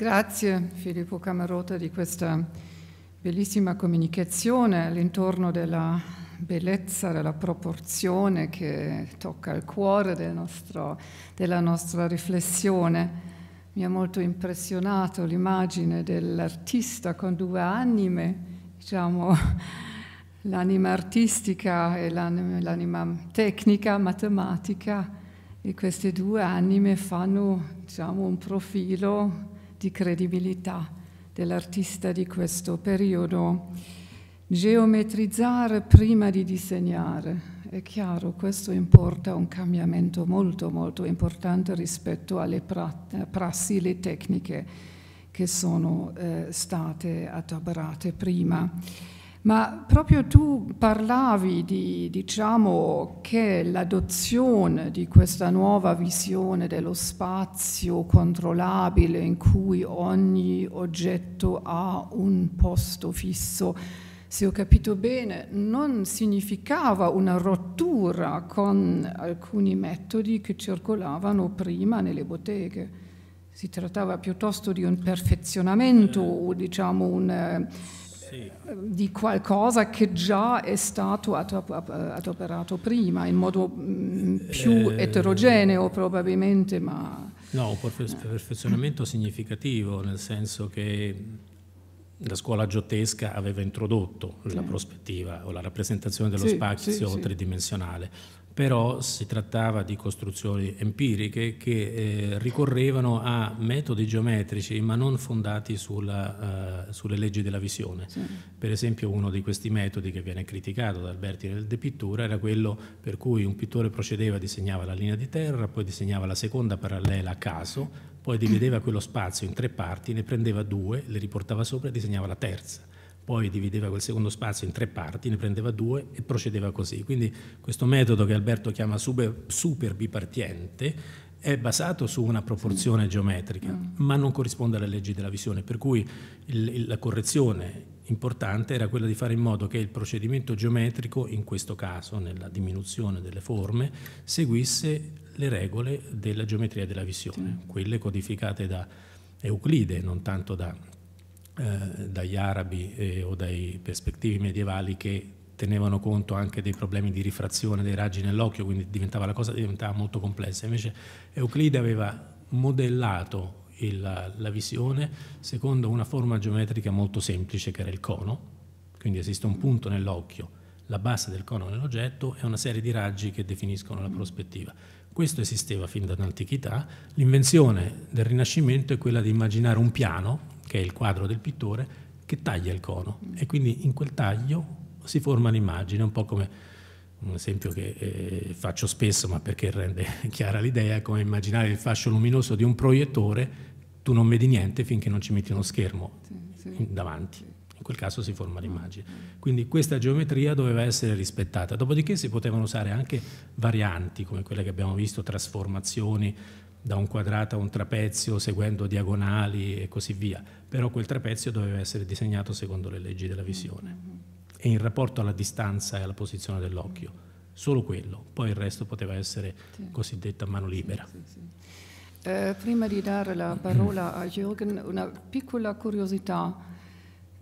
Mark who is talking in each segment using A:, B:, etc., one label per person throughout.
A: Grazie Filippo Camarota di questa bellissima comunicazione all'intorno della bellezza, della proporzione che tocca il cuore del nostro, della nostra riflessione. Mi ha molto impressionato l'immagine dell'artista con due anime, diciamo l'anima artistica e l'anima tecnica, matematica, e queste due anime fanno diciamo, un profilo di credibilità dell'artista di questo periodo. Geometrizzare prima di disegnare, è chiaro, questo importa un cambiamento molto molto importante rispetto alle prassi, le tecniche che sono eh, state adoperate prima. Ma proprio tu parlavi di, diciamo, che l'adozione di questa nuova visione dello spazio controllabile in cui ogni oggetto ha un posto fisso, se ho capito bene, non significava una rottura con alcuni metodi che circolavano prima nelle botteghe si trattava piuttosto di un perfezionamento o eh. diciamo un, di qualcosa che già è stato adoperato prima in modo mm, più eh, eterogeneo probabilmente, ma...
B: No, un perfezionamento significativo, nel senso che la scuola giottesca aveva introdotto sì. la prospettiva o la rappresentazione dello sì, spazio tridimensionale però si trattava di costruzioni empiriche che eh, ricorrevano a metodi geometrici ma non fondati sulla, uh, sulle leggi della visione. Sì. Per esempio uno di questi metodi che viene criticato da Alberti nel De Pittura era quello per cui un pittore procedeva, disegnava la linea di terra, poi disegnava la seconda parallela a caso, poi divideva quello spazio in tre parti, ne prendeva due, le riportava sopra e disegnava la terza poi divideva quel secondo spazio in tre parti, ne prendeva due e procedeva così. Quindi questo metodo che Alberto chiama super, super bipartiente è basato su una proporzione geometrica, mm. ma non corrisponde alle leggi della visione, per cui il, la correzione importante era quella di fare in modo che il procedimento geometrico, in questo caso nella diminuzione delle forme, seguisse le regole della geometria della visione, quelle codificate da Euclide, non tanto da eh, dagli arabi eh, o dai perspettivi medievali che tenevano conto anche dei problemi di rifrazione dei raggi nell'occhio, quindi diventava, la cosa diventava molto complessa. Invece Euclide aveva modellato il, la visione secondo una forma geometrica molto semplice che era il cono, quindi esiste un punto nell'occhio, la base del cono nell'oggetto e una serie di raggi che definiscono la prospettiva. Questo esisteva fin dall'antichità. L'invenzione del Rinascimento è quella di immaginare un piano che è il quadro del pittore, che taglia il cono e quindi in quel taglio si forma l'immagine, un po' come un esempio che eh, faccio spesso ma perché rende chiara l'idea, è come immaginare il fascio luminoso di un proiettore, tu non vedi niente finché non ci metti uno schermo sì, sì. davanti. In quel caso si forma l'immagine. Mm, mm. Quindi questa geometria doveva essere rispettata. Dopodiché si potevano usare anche varianti, come quelle che abbiamo visto, trasformazioni, da un quadrato a un trapezio seguendo diagonali e così via, però quel trapezio doveva essere disegnato secondo le leggi della visione e in rapporto alla distanza e alla posizione dell'occhio, solo quello, poi il resto poteva essere sì. cosiddetta mano libera.
A: eh, prima di dare la parola a Jürgen, una piccola curiosità.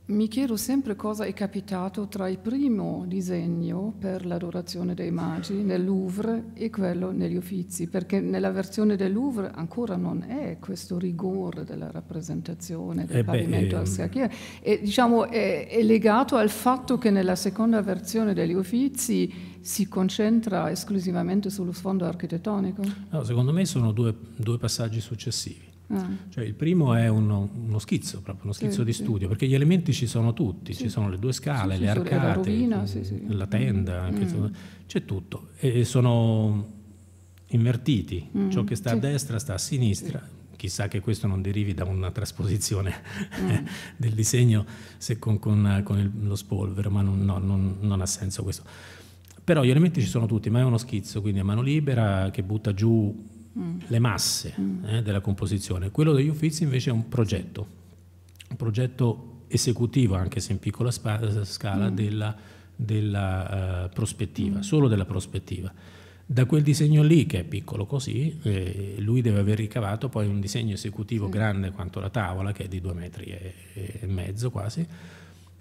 A: Mi chiedo sempre cosa è capitato tra il primo disegno per l'adorazione dei magi nel Louvre e quello negli Uffizi, perché nella versione del Louvre ancora non è questo rigore della rappresentazione del eh pavimento eh. a scacchiera. E, diciamo, è, è legato al fatto che nella seconda versione degli Uffizi si concentra esclusivamente sullo sfondo architettonico?
B: No, secondo me sono due, due passaggi successivi. Mm. Cioè, il primo è uno, uno schizzo, proprio uno schizzo sì, di studio, sì. perché gli elementi ci sono tutti, sì. ci sono le due scale, le arcate, la, rovina, mm, la tenda, mm. c'è tutto. E sono invertiti, mm. ciò che sta a destra sta a sinistra. Chissà che questo non derivi da una trasposizione mm. del disegno con, con, con il, lo spolvero, ma non, no, non, non ha senso questo. Però gli elementi ci sono tutti, ma è uno schizzo, quindi a mano libera che butta giù le masse mm. eh, della composizione. Quello degli Uffizi invece è un progetto, un progetto esecutivo, anche se in piccola scala, mm. della, della uh, prospettiva, mm. solo della prospettiva. Da quel disegno lì, che è piccolo così, eh, lui deve aver ricavato poi un disegno esecutivo sì. grande quanto la tavola, che è di due metri e, e mezzo quasi,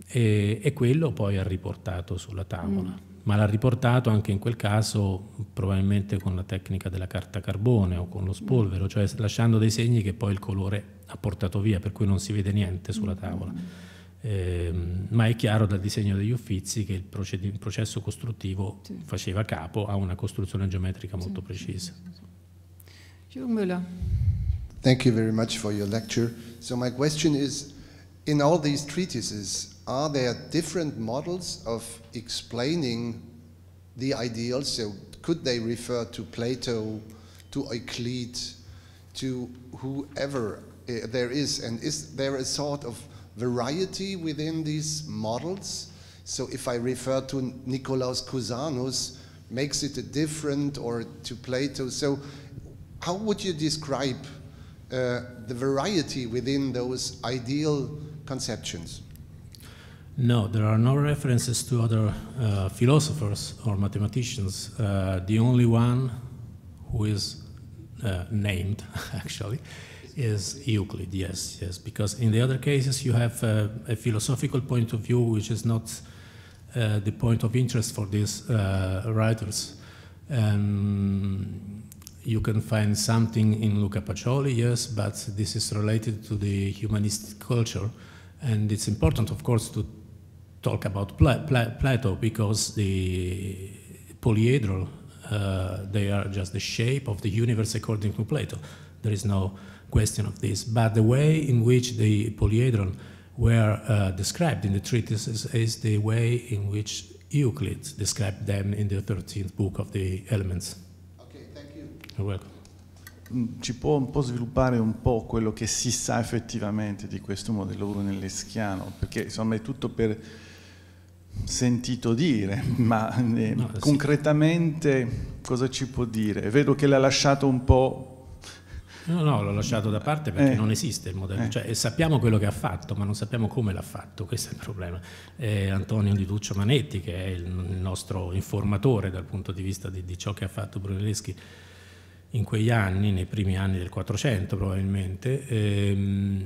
B: e, e, quello poi ha riportato sulla tavola. Mm ma l'ha riportato anche in quel caso probabilmente con la tecnica della carta carbone o con lo spolvero, cioè lasciando dei segni che poi il colore ha portato via, per cui non si vede niente sulla tavola. Eh, ma è chiaro dal disegno degli Uffizi che il, processo costruttivo sì. faceva capo a una costruzione geometrica molto sì. precisa.
A: Jürgen Müller. Thank you very much for your lecture. So my question is, in all these treatises, are there different models of explaining the ideals? So could they refer to Plato, to Euclid, to whoever eh, there is? And is there a sort of variety within these models? So if I refer to Nikolaus Cusanus, makes it a different or to Plato. So how would you describe uh, the variety within those ideal conceptions?
B: No, there are no references to other uh, philosophers or mathematicians. Uh, the only one who is uh, named, actually, is Euclid, yes, yes, because in the other cases you have uh, a philosophical point of view which is not uh, the point of interest for these uh, writers. Um, you can find something in Luca Pacioli, yes, but this is related to the humanistic culture. And it's important, of course, to talk about pla pla Plato because the polyhedral, uh, they are just the shape of the universe according to Plato. There is no question of this. But the way in which the polyhedron were uh, described in the treatises is the way in which Euclid described them in the 13th book of the Elements. Okay, thank you. You're welcome. Mm, ci può un po' sviluppare un po' quello che si sa effettivamente di questo modello nell'eschiano? Perché insomma è tutto per sentito dire, ma eh, no, concretamente cosa ci può dire? Vedo che l'ha lasciato un po'... No, no, l'ho lasciato da parte perché eh. non esiste il modello, eh. cioè eh, sappiamo quello che ha fatto, ma non sappiamo come l'ha fatto, questo è il problema. È Antonio Di Duccio Manetti, che è il, nostro informatore dal punto di vista di, di ciò che ha fatto Brunelleschi, in quegli anni, nei primi anni del 400 probabilmente, ehm,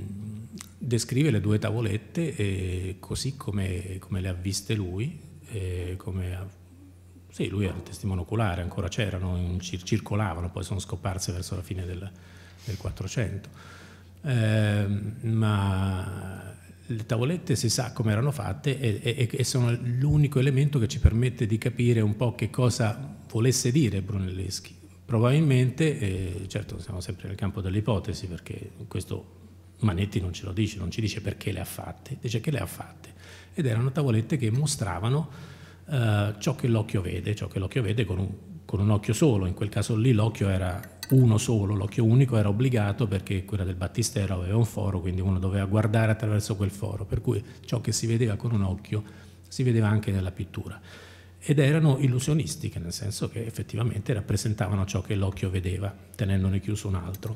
B: descrive le due tavolette eh, così come, come, le ha viste lui, eh, ha, sì, lui era il testimone oculare, ancora c'erano, circolavano, poi sono scoparse verso la fine del, del 400. Eh, ma le tavolette si sa come erano fatte e, e, e sono l'unico elemento che ci permette di capire un po' che cosa volesse dire Brunelleschi Probabilmente, eh, certo siamo sempre nel campo delle ipotesi perché questo Manetti non ce lo dice, non ci dice perché le ha fatte, dice che le ha fatte ed erano tavolette che mostravano eh, ciò che l'occhio vede, ciò che l'occhio vede con un, con un, occhio solo, in quel caso lì l'occhio era uno solo, l'occhio unico era obbligato perché quella del battistero aveva un foro, quindi uno doveva guardare attraverso quel foro, per cui ciò che si vedeva con un occhio si vedeva anche nella pittura ed erano illusionistiche, nel senso che effettivamente rappresentavano ciò che l'occhio vedeva, tenendone chiuso un altro.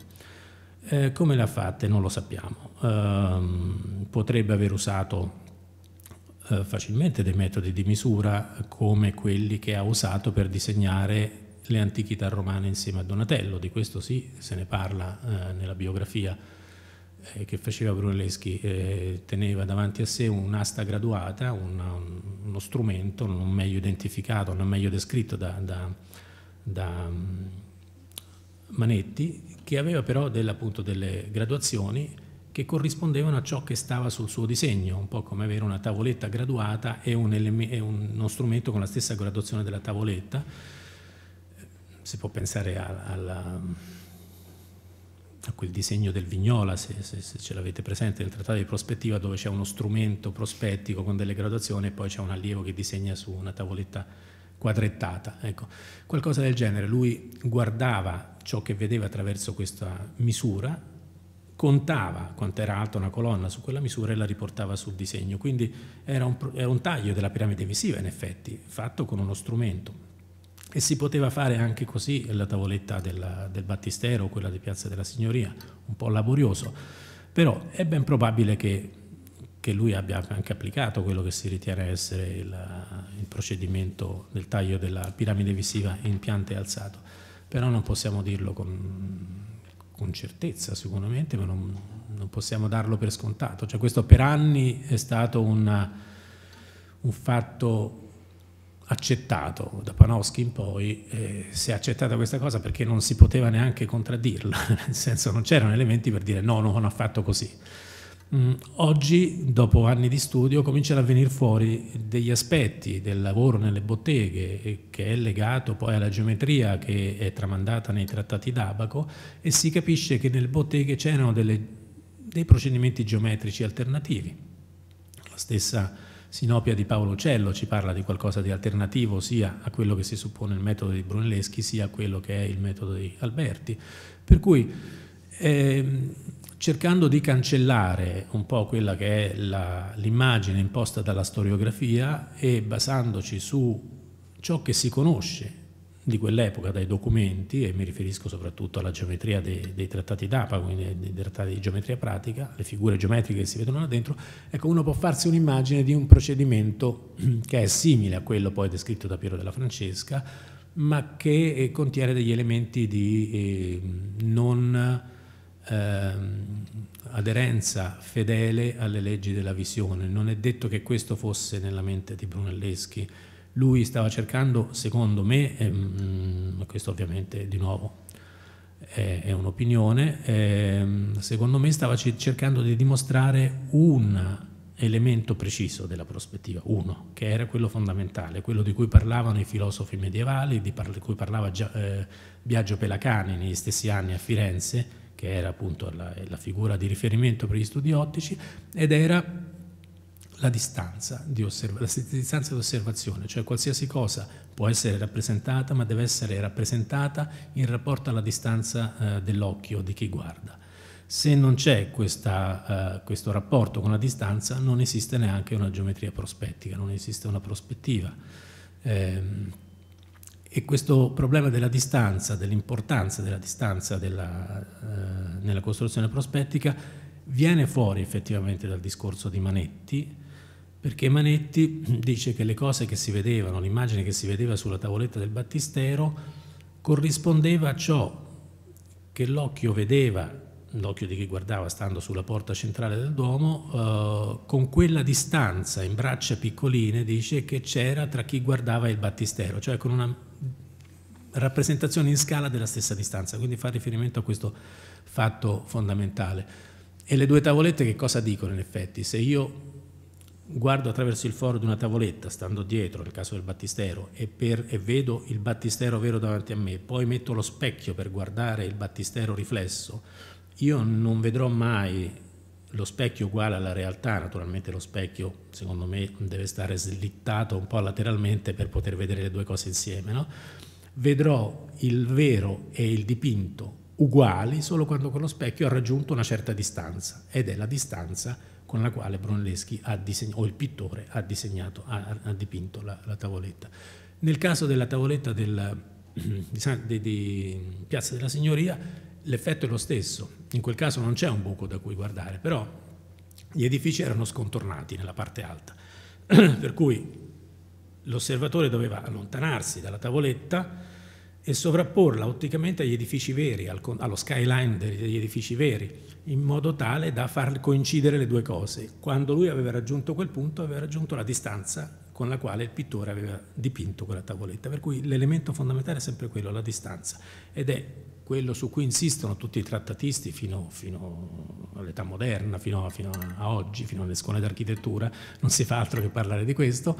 B: Eh, come le ha fatte non lo sappiamo. Eh, potrebbe aver usato eh, facilmente dei metodi di misura come quelli che ha usato per disegnare le antichità romane insieme a Donatello, di questo sì se ne parla eh, nella biografia eh, che faceva Brunelleschi eh, teneva davanti a sé un'asta graduata, una, uno strumento non meglio identificato, non meglio descritto da, da, da mm, Manetti, che aveva però delle, appunto, delle graduazioni che corrispondevano a ciò che stava sul suo disegno, un po' come avere una tavoletta graduata e, un e uno strumento con la stessa graduazione della tavoletta. Si può pensare alla a quel disegno del Vignola, se, se, se ce l'avete presente, nel trattato di prospettiva, dove c'è uno strumento prospettico con delle graduazioni e poi c'è un allievo che disegna su una tavoletta quadrettata. Ecco, qualcosa del genere. Lui guardava ciò che vedeva attraverso questa misura, contava quanto era alta una colonna su quella misura e la riportava sul disegno. Quindi era un, era un taglio della piramide visiva, in effetti, fatto con uno strumento e si poteva fare anche così la tavoletta della, del battistero, quella di Piazza della Signoria, un po' laborioso, però è ben probabile che, che lui abbia anche applicato quello che si ritiene essere il, il procedimento del taglio della piramide visiva in pianta e alzato, però non possiamo dirlo con, con certezza sicuramente, ma non, non, possiamo darlo per scontato. Cioè questo per anni è stato una, un fatto accettato da Panofsky in poi, eh, si è accettata questa cosa perché non si poteva neanche contraddirla, nel senso non c'erano elementi per dire no, non ha fatto così. Mm, oggi, dopo anni di studio, cominciano a venire fuori degli aspetti del lavoro nelle botteghe che è legato poi alla geometria che è tramandata nei trattati d'Abaco e si capisce che nelle botteghe c'erano dei procedimenti geometrici alternativi. La stessa Sinopia di Paolo Cello ci parla di qualcosa di alternativo sia a quello che si suppone il metodo di Brunelleschi sia a quello che è il metodo di Alberti. Per cui eh, cercando di cancellare un po' quella che è l'immagine imposta dalla storiografia e basandoci su ciò che si conosce di quell'epoca dai documenti, e mi riferisco soprattutto alla geometria dei, dei trattati d'Apa, quindi dei trattati di geometria pratica, le figure geometriche che si vedono là dentro, ecco, uno può farsi un'immagine di un procedimento che è simile a quello poi descritto da Piero della Francesca, ma che eh, contiene degli elementi di eh, non eh, aderenza fedele alle leggi della visione. Non è detto che questo fosse nella mente di Brunelleschi lui stava cercando, secondo me, ehm, mm, questo ovviamente di nuovo è, è un'opinione, ehm, secondo me stava cercando di dimostrare un elemento preciso della prospettiva, uno, che era quello fondamentale, quello di cui parlavano i filosofi medievali, di, par di cui parlava Gia eh, Biagio Pelacani negli stessi anni a Firenze, che era appunto la, la figura di riferimento per gli studi ottici, ed era la distanza di, la distanza di osservazione, cioè qualsiasi cosa può essere rappresentata, ma deve essere rappresentata in rapporto alla distanza eh, dell'occhio di chi guarda. Se non c'è eh, questo rapporto con la distanza, non esiste neanche una geometria prospettica, non esiste una prospettiva. Eh, e questo problema della distanza, dell'importanza della distanza della, eh, nella costruzione prospettica, viene fuori effettivamente dal discorso di Manetti, perché Manetti dice che le cose che si vedevano, l'immagine che si vedeva sulla tavoletta del battistero, corrispondeva a ciò che l'occhio vedeva, l'occhio di chi guardava stando sulla porta centrale del Duomo, eh, con quella distanza in braccia piccoline, dice, che c'era tra chi guardava il battistero, cioè con una rappresentazione in scala della stessa distanza, quindi fa riferimento a questo fatto fondamentale. E le due tavolette che cosa dicono in effetti? Se io guardo attraverso il foro di una tavoletta, stando dietro, nel caso del battistero, e, per, e, vedo il battistero vero davanti a me, poi metto lo specchio per guardare il battistero riflesso, io non vedrò mai lo specchio uguale alla realtà, naturalmente lo specchio secondo me deve stare slittato un po' lateralmente per poter vedere le due cose insieme, no? vedrò il vero e il dipinto uguali solo quando quello specchio ha raggiunto una certa distanza ed è la distanza con la quale Brunelleschi ha disegnato, o il pittore ha disegnato, ha, ha dipinto la, la, tavoletta. Nel caso della tavoletta del, di, di, di Piazza della Signoria l'effetto è lo stesso, in quel caso non c'è un buco da cui guardare, però gli edifici erano scontornati nella parte alta, per cui l'osservatore doveva allontanarsi dalla tavoletta, e sovrapporla otticamente agli edifici veri, allo skyline degli edifici veri, in modo tale da far coincidere le due cose. Quando lui aveva raggiunto quel punto, aveva raggiunto la distanza con la quale il pittore aveva dipinto quella tavoletta. Per cui l'elemento fondamentale è sempre quello, la distanza, ed è quello su cui insistono tutti i trattatisti fino, fino all'età moderna, fino, fino, a oggi, fino alle scuole d'architettura, non si fa altro che parlare di questo,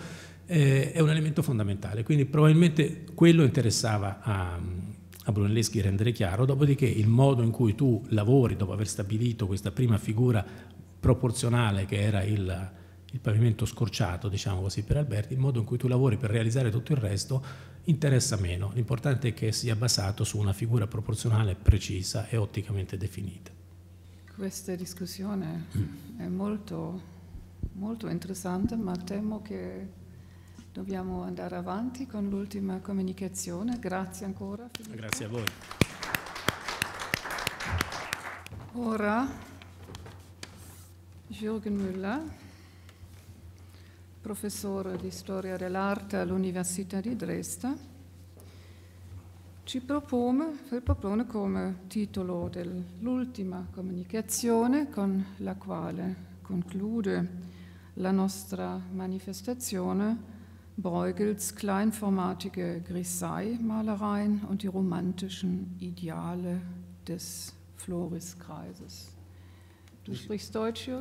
B: eh, è un elemento fondamentale. Quindi probabilmente quello interessava a, a Brunelleschi rendere chiaro, dopodiché il modo in cui tu lavori dopo aver stabilito questa prima figura proporzionale che era il il pavimento scorciato, diciamo così, per Alberti, il modo in cui tu lavori per realizzare tutto il resto interessa meno. L'importante è che sia basato su una figura proporzionale precisa e otticamente definita.
A: Questa discussione mm. è molto, molto interessante, ma temo che dobbiamo andare avanti con l'ultima comunicazione. Grazie ancora. Filippo. Grazie a voi. Ora, Jürgen Müller. professore di storia dell'arte all'Università di Dresda, ci propone, propone come titolo dell'ultima comunicazione con la quale conclude la nostra manifestazione Beugels kleinformatige Grisaille-Malereien und die romantischen Ideale des Floriskreises. Du sprichst Deutsch, Jürgen?